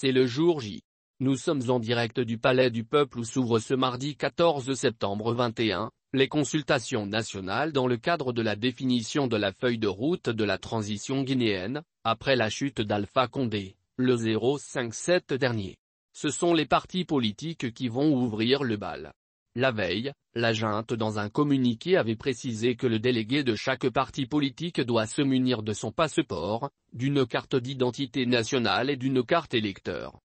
C'est le jour J. Nous sommes en direct du Palais du Peuple où s'ouvrent ce mardi 14 septembre 21, les consultations nationales dans le cadre de la définition de la feuille de route de la transition guinéenne, après la chute d'Alpha Condé, le 057 dernier. Ce sont les partis politiques qui vont ouvrir le bal. La veille, la junte dans un communiqué avait précisé que le délégué de chaque parti politique doit se munir de son passeport, d'une carte d'identité nationale et d'une carte électeur.